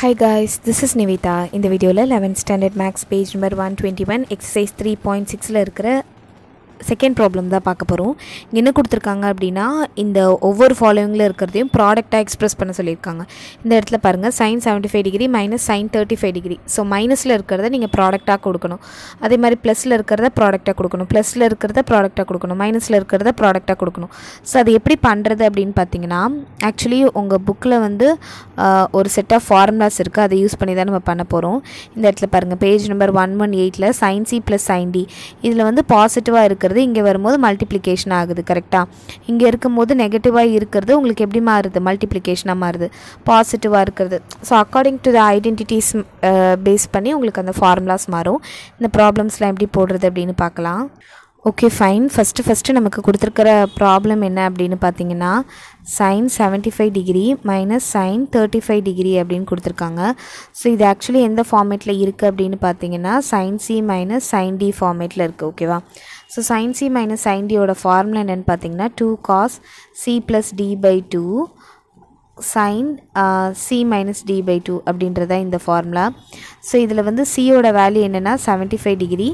High guys this is Nivitha இந்த வீடியோவில் eleventh standard maths page number one twenty one exercise three point சிக்ஸில் இருக்கிற second problem தான் பார்க்க போகிறோம் என்ன கொடுத்துருக்காங்க அப்படின்னா இந்த ஒவ்வொரு ஃபாலோவிங்கில் இருக்கிறதையும் ப்ராடக்டாக எக்ஸ்ப்ரெஸ் பண்ண சொல்லியிருக்காங்க இந்த இடத்துல பாருங்கள் sine seventy five degree minus sine thirty five degree so மைனஸில் இருக்கிறத நீங்கள் ப்ராடக்டாக கொடுக்கணும் அதே மாதிரி ப்ளஸில் இருக்கிறத ப்ராடக்டாக கொடுக்கணும் ப்ளஸில் இருக்கிறத ப்ராடக்டாக கொடுக்கணும் மைனஸில் இருக்கிறத ப்ராடக்டாக கொடுக்கணும் ஸோ அது எப்படி பண்ணுறது அப்படின்னு பார்த்தீங்கன்னா ஆக்சுவலி உங்கள் புக்கில் வந்து ஒரு செட் ஆஃப் ஃபார்முலாஸ் இருக்குது அதை யூஸ் பண்ணி தான் நம்ம பண்ண போகிறோம் இந்த இடத்துல பாருங்கள் பேஜ் நம்பர் ஒன் ஒன் எயிட்டில் sine C plus sine D இதில் வந்து பாசிட்டிவாக இருக்கிறது இருக்கிறது இங்கே வரும்போது மல்டிப்ளிகேஷன் ஆகுது கரெக்டாக இங்கே இருக்கும்போது நெகட்டிவாக இருக்கிறது உங்களுக்கு எப்படி மாறுது மல்டிப்ளிகேஷனாக மாறுது பாசிட்டிவாக இருக்கிறது so according to the identities base பண்ணி உங்களுக்கு அந்த ஃபார்முலாஸ் மாறும் இந்த ப்ராப்ளம்ஸ்லாம் எப்படி போடுறது அப்படின்னு பார்க்கலாம் ஓகே ஃபைன் ஃபஸ்ட்டு ஃபஸ்ட்டு நமக்கு கொடுத்துருக்கிற ப்ராப்ளம் என்ன அப்படின்னு பார்த்தீங்கன்னா sine seventy five degree minus sine thirty five degree அப்படின்னு கொடுத்துருக்காங்க ஸோ இது ஆக்சுவலி எந்த ஃபார்மேட்டில் இருக்குது அப்படின்னு பார்த்தீங்கன்னா sine C minus sine D ஃபார்மேட்டில் இருக்குது ஓகேவா so sine C minus sine டியோட ஃபார்முலா என்னென்னு பார்த்தீங்கன்னா two cos C plus D by two sine C minus D by two அப்படின்றத இந்த ஃபார்முலா ஸோ இதில் வந்து சியோட வேல்யூ என்னென்னா செவன்ட்டி ஃபைவ் டிகிரி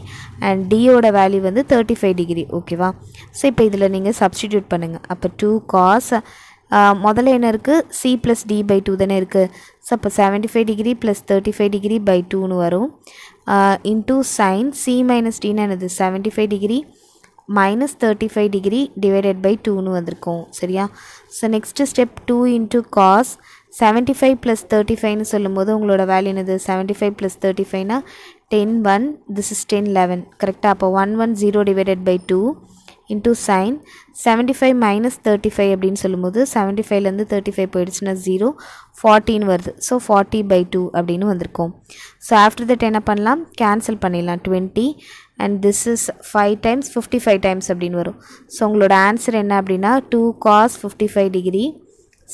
அண்ட் டியோட வேல்யூ வந்து தேர்ட்டி ஃபைவ் டிகிரி ஓகேவா ஸோ இப்போ இதில் நீங்கள் சப்ஸ்டிடியூட் பண்ணுங்கள் அப்போ டூ காஸ் முதல்ல என்ன இருக்குது C plus D by two தானே இருக்குது ஸோ அப்போ seventy five degree plus thirty five degree by டூன்னு வரும் இன்டூ சைன் சி மைனஸ் டின்னு என்னது seventy five degree minus thirty five degree divided by டூன்னு வந்திருக்கும் சரியா so next step two into cos seventy five plus thirty ஃபைவ்னு சொல்லும்போது உங்களோட வேல்யூ என்னது செவன்ட்டி ஃபைவ் ப்ளஸ் தேர்ட்டி ஃபைவ்னா ten one this is ten eleven கரெக்டாக அப்போ one one zero divided by two into sine 75 five minus thirty five அப்படின்னு சொல்லும்போது seventy ஃபைவ்லேருந்து தேர்ட்டி ஃபைவ் ஜீரோ ஃபார்ட்டின்னு வருது ஸோ ஃபார்ட்டி பை டூ அப்படின்னு வந்திருக்கோம் ஸோ ஆஃப்டர் தட் என்ன பண்ணலாம் கேன்சல் பண்ணிடலாம் 20 and this is five times fifty five times அப்படின்னு வரும் ஸோ உங்களோட ஆன்சர் என்ன அப்படின்னா two cos fifty five degree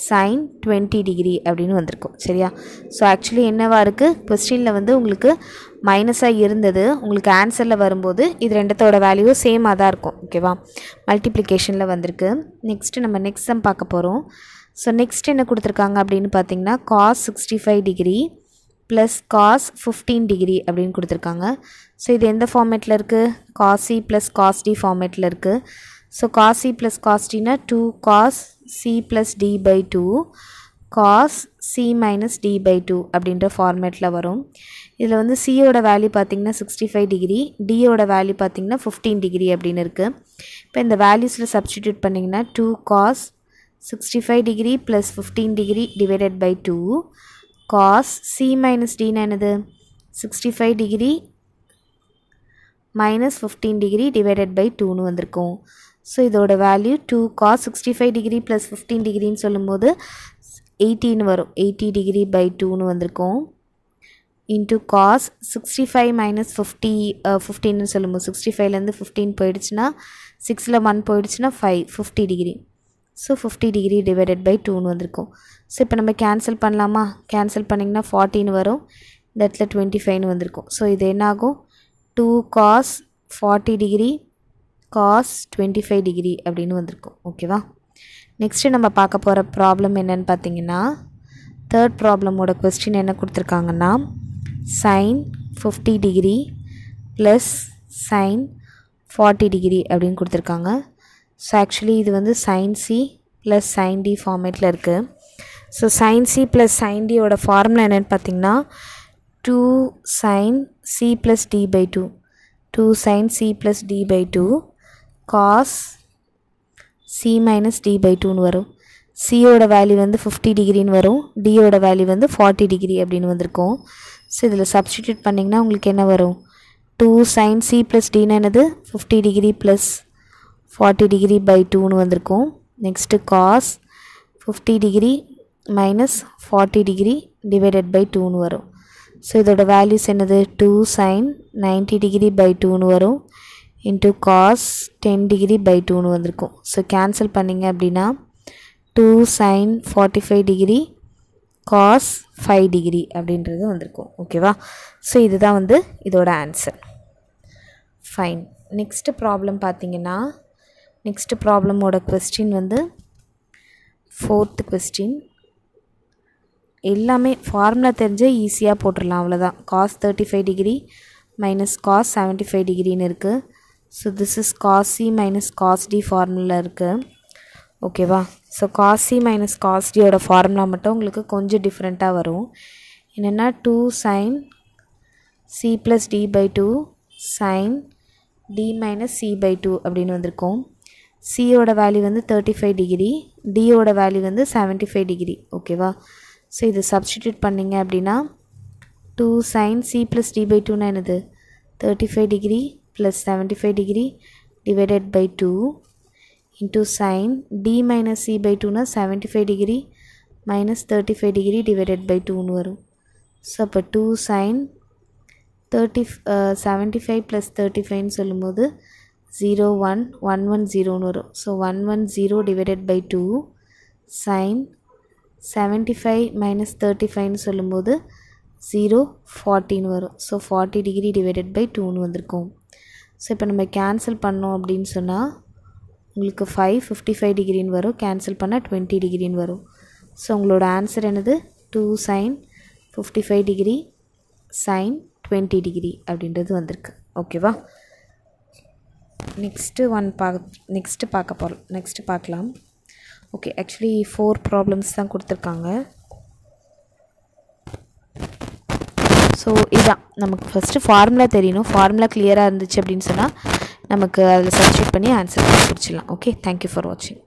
sine twenty degree அப்படின்னு வந்திருக்கும் சரியா ஸோ ஆக்சுவலி என்னவாக இருக்குது கொஸ்டினில் வந்து உங்களுக்கு மைனஸாக இருந்தது உங்களுக்கு ஆன்சரில் வரும்போது இது ரெண்டத்தோட வேல்யூ சேமாக தான் இருக்கும் ஓகேவா மல்டிப்ளிகேஷனில் வந்திருக்கு நெக்ஸ்ட்டு நம்ம நெக்ஸ்ட் தான் பார்க்க போகிறோம் ஸோ நெக்ஸ்ட் என்ன கொடுத்துருக்காங்க அப்படின்னு பார்த்தீங்கன்னா cos sixty five degree plus cos fifteen degree அப்படின்னு கொடுத்துருக்காங்க ஸோ இது எந்த ஃபார்மேட்டில் இருக்குது காசி ப்ளஸ் காஸ்டி ஃபார்மேட்டில் இருக்குது ஸோ காசி ப்ளஸ் காஸ்டினா two cos C plus D by two cos C minus D by two அப்படின்ற ஃபார்மேட்டில் வரும் இதில் வந்து சியோட வேல்யூ பார்த்திங்கன்னா சிக்ஸ்டி ஃபைவ் டிகிரி டியோட வேல்யூ பார்த்திங்கன்னா ஃபிஃப்டீன் டிகிரி அப்படின்னு இருக்குது இப்போ இந்த வேல்யூஸில் சப்ஸ்டிடியூட் பண்ணிங்கன்னா two cos sixty five degree plus fifteen degree divided by two cos C minus நான்னது என்னது sixty five degree minus fifteen degree divided by டூன்னு வந்திருக்கும் ஸோ இதோட value two cos sixty five degree plus fifteen டிகிரின்னு சொல்லும்போது எயிட்டின்னு வரும் eighty degree by டூன்னு வந்திருக்கும் cos cos sixty five minus fifty சொல்லும் சொல்லும்போது சிக்ஸ்டி ஃபைவ்லேருந்து ஃபிஃப்டீன் போயிடுச்சுன்னா சிக்ஸில் ஒன் போயிடுச்சுன்னா five degree degree so fifty degree divided by டூன்னு வந்திருக்கும் ஸோ இப்போ நம்ம கேன்சல் பண்ணலாமா கேன்சல் பண்ணிங்கன்னா ஃபார்ட்டின்னு வரும் that's இடத்துல டுவெண்ட்டி ஃபைவ்னு வந்திருக்கும் ஸோ இது என்னாகும் two cos forty degree cos twenty five degree அப்படின்னு வந்திருக்கும் ஓகேவா நெக்ஸ்ட்டு நம்ம பார்க்க போகிற ப்ராப்ளம் என்னென்னு பார்த்தீங்கன்னா தேர்ட் ப்ராப்ளமோட கொஸ்டின் என்ன கொடுத்துருக்காங்கன்னா sine fifty degree plus sine forty degree அப்படின்னு கொடுத்துருக்காங்க ஸோ ஆக்சுவலி இது வந்து sine C plus sine D ஃபார்மேட்டில் இருக்குது so sine C plus sine டியோட ஃபார்முலா என்னென்னு பார்த்தீங்கன்னா two sine c plus d by 2. 2 sin c plus d by 2 cos c minus d by 2னு வரும் c ஓட வேல்யூ வந்து ஃபிஃப்டி டிகிரின்னு வரும் d ஓட வேல்யூ வந்து ஃபார்ட்டி டிகிரி அப்படின்னு வந்திருக்கும் ஸோ இதில் சப்ஸ்டிடியூட் பண்ணிங்கன்னா உங்களுக்கு என்ன வரும் டூ சைன் சி ப்ளஸ் டினா என்னது fifty degree plus forty degree by டூன்னு வந்திருக்கும் next cos fifty degree minus forty degree divided by டூன்னு வரும் ஸோ இதோட வேல்யூஸ் என்னது two sine ninety degree by டூன்னு வரும் into cos ten degree by டூன்னு வந்திருக்கும் ஸோ கேன்சல் பண்ணிங்க அப்படின்னா two sine forty five degree cos five degree வந்திருக்கும் Okay ஓகேவா ஸோ இதுதான் வந்து இதோட ஆன்சர் ஃபைன் நெக்ஸ்ட்டு ப்ராப்ளம் பார்த்தீங்கன்னா நெக்ஸ்ட்டு ப்ராப்ளமோட கொஸ்டின் வந்து ஃபோர்த்து கொஸ்டின் எல்லாமே ஃபார்முலா தெரிஞ்ச ஈஸியாக போட்டுடலாம் அவ்வளோதான் cos thirty five degree minus cos seventy five டிகிரின்னு இருக்குது so this is cos C minus cos D formula இருக்குது ஓகேவா ஸோ காசி மைனஸ் காஸ் டியோட ஃபார்முலா மட்டும் உங்களுக்கு கொஞ்சம் டிஃப்ரெண்ட்டாக வரும் என்னென்னா two sine C plus D by two sine D minus C by two அப்படின்னு வந்திருக்கோம் சியோட வேல்யூ வந்து தேர்ட்டி ஃபைவ் டிகிரி டியோட வேல்யூ வந்து செவன்ட்டி ஃபைவ் டிகிரி ஓகேவா ஸோ இது சப்ஸ்டிடியூட் பண்ணிங்க அப்படின்னா two sine C plus D by டூனா என்னது thirty five degree plus seventy five degree divided by two into sine D minus C by டூனா seventy five degree minus thirty five degree divided by டூன்னு வரும் so அப்போ two sine thirty seventy five plus thirty ஃபைவ்னு சொல்லும்போது zero one one one ஜீரோன்னு வரும் so one one zero divided by two sine seventy five minus thirty ஃபைவ்னு சொல்லும்போது zero ஃபார்ட்டின்னு வரும் so forty degree divided by டூன்னு வந்திருக்கும் ஸோ இப்போ நம்ம கேன்சல் பண்ணோம் அப்படின்னு சொன்னால் உங்களுக்கு ஃபைவ் ஃபிஃப்டி ஃபைவ் டிகிரின்னு வரும் கேன்சல் பண்ணால் டுவெண்ட்டி டிகிரின்னு வரும் ஸோ உங்களோட ஆன்சர் என்னது two sine fifty five degree sine twenty degree அப்படின்றது வந்திருக்கு ஓகேவா நெக்ஸ்ட்டு ஒன் பார்க்க நெக்ஸ்ட்டு பார்க்க போகிறோம் நெக்ஸ்ட்டு பார்க்கலாம் ஓகே ஆக்சுவலி ஃபோர் ப்ராப்ளம்ஸ் தான் கொடுத்துருக்காங்க ஸோ இதுதான் நமக்கு ஃபஸ்ட்டு ஃபார்முலா தெரியணும் ஃபார்முலா கிளியராக இருந்துச்சு அப்படின்னு சொன்னால் நமக்கு அதில் சப்ஸ்டியூட் பண்ணி ஆன்சர் பண்ணி பிடிச்சிடலாம் ஓகே தேங்க்யூ ஃபார் வாட்சிங்